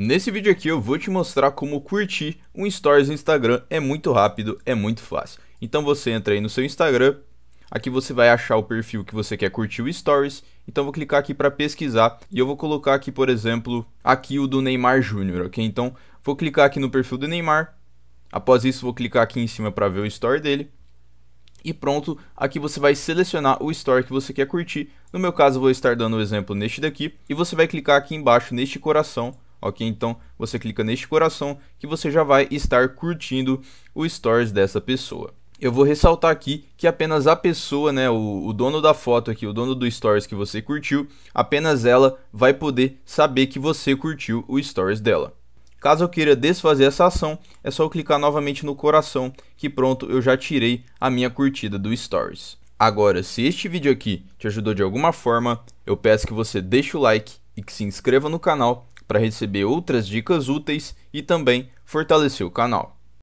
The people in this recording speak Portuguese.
Nesse vídeo aqui eu vou te mostrar como curtir um Stories no Instagram, é muito rápido, é muito fácil. Então você entra aí no seu Instagram, aqui você vai achar o perfil que você quer curtir o Stories, então vou clicar aqui para pesquisar e eu vou colocar aqui, por exemplo, aqui o do Neymar Júnior, ok? Então vou clicar aqui no perfil do Neymar, após isso vou clicar aqui em cima para ver o Story dele. E pronto, aqui você vai selecionar o story que você quer curtir. No meu caso, eu vou estar dando o um exemplo neste daqui. E você vai clicar aqui embaixo, neste coração, ok? Então você clica neste coração que você já vai estar curtindo o stories dessa pessoa. Eu vou ressaltar aqui que apenas a pessoa, né, o, o, dono da foto aqui, o dono do stories que você curtiu, apenas ela vai poder saber que você curtiu o stories dela. Caso eu queira desfazer essa ação, é só eu clicar novamente no coração que pronto, eu já tirei a minha curtida do stories. Agora, se este vídeo aqui te ajudou de alguma forma, eu peço que você deixe o like e que se inscreva no canal para receber outras dicas úteis e também fortalecer o canal.